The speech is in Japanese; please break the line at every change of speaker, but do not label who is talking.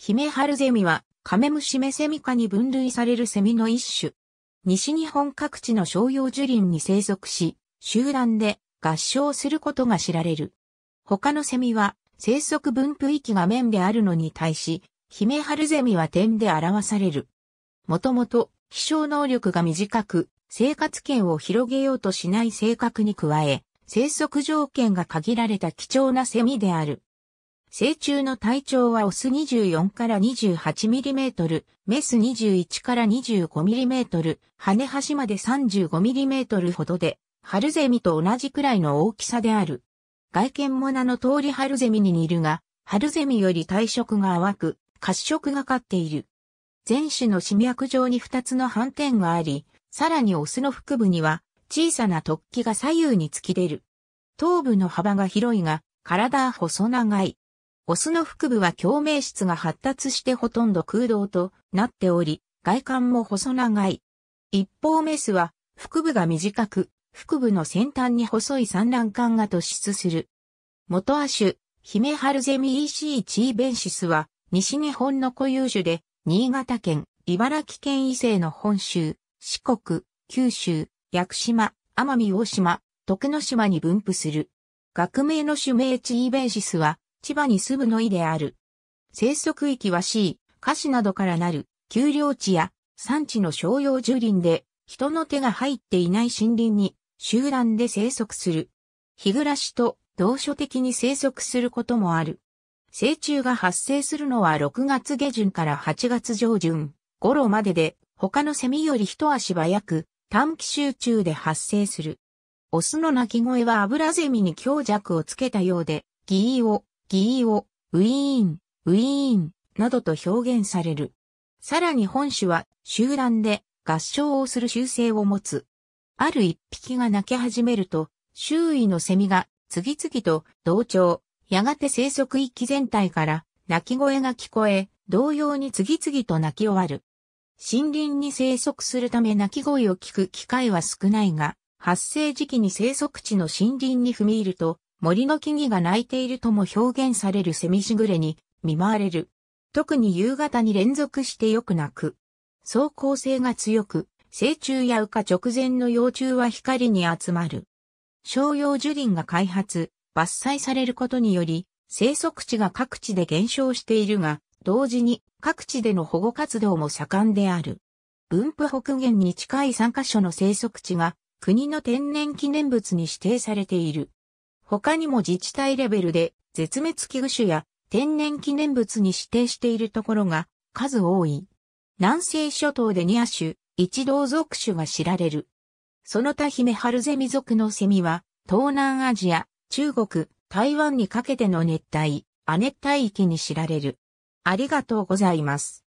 ヒメハルゼミは、カメムシメセミ科に分類されるセミの一種。西日本各地の商用樹林に生息し、集団で合唱することが知られる。他のセミは、生息分布域が面であるのに対し、ヒメハルゼミは点で表される。もともと、飛翔能力が短く、生活圏を広げようとしない性格に加え、生息条件が限られた貴重なセミである。成虫の体長はオス24から28ミリメートル、メス21から25ミリメートル、羽端まで35ミリメートルほどで、ハルゼミと同じくらいの大きさである。外見も名の通りハルゼミに似るが、ハルゼミより体色が淡く、褐色がかっている。全種の死脈状に2つの斑点があり、さらにオスの腹部には小さな突起が左右に突き出る。頭部の幅が広いが、体は細長い。オスの腹部は共鳴質が発達してほとんど空洞となっており、外観も細長い。一方メスは腹部が短く、腹部の先端に細い産卵管が突出する。元亜種、ヒメハルゼミシーチーベンシスは、西日本の固有種で、新潟県、茨城県以西の本州、四国、九州、屋久島、奄美大島、徳之島に分布する。学名の種名チーベンシスは、千葉に住むの井である。生息域は C、菓子などからなる、丘陵地や山地の商用樹林で、人の手が入っていない森林に集団で生息する。日暮らしと同所的に生息することもある。成虫が発生するのは6月下旬から8月上旬頃までで、他のセミより一足早く短期集中で発生する。オスの鳴き声はアブラゼミに強弱をつけたようで、ギーをギーを、ウィーン、ウィーン、などと表現される。さらに本種は集団で合唱をする習性を持つ。ある一匹が鳴き始めると、周囲のセミが次々と同調、やがて生息域全体から鳴き声が聞こえ、同様に次々と鳴き終わる。森林に生息するため鳴き声を聞く機会は少ないが、発生時期に生息地の森林に踏み入ると、森の木々が泣いているとも表現されるセミしぐれに見舞われる。特に夕方に連続してよく鳴く。走行性が強く、成虫や羽化直前の幼虫は光に集まる。商用樹林が開発、伐採されることにより、生息地が各地で減少しているが、同時に各地での保護活動も盛んである。分布北限に近い3カ所の生息地が国の天然記念物に指定されている。他にも自治体レベルで絶滅危惧種や天然記念物に指定しているところが数多い。南西諸島でニア種、一同属種が知られる。その他姫春ゼミ属のセミは、東南アジア、中国、台湾にかけての熱帯、亜熱帯域に知られる。ありがとうございます。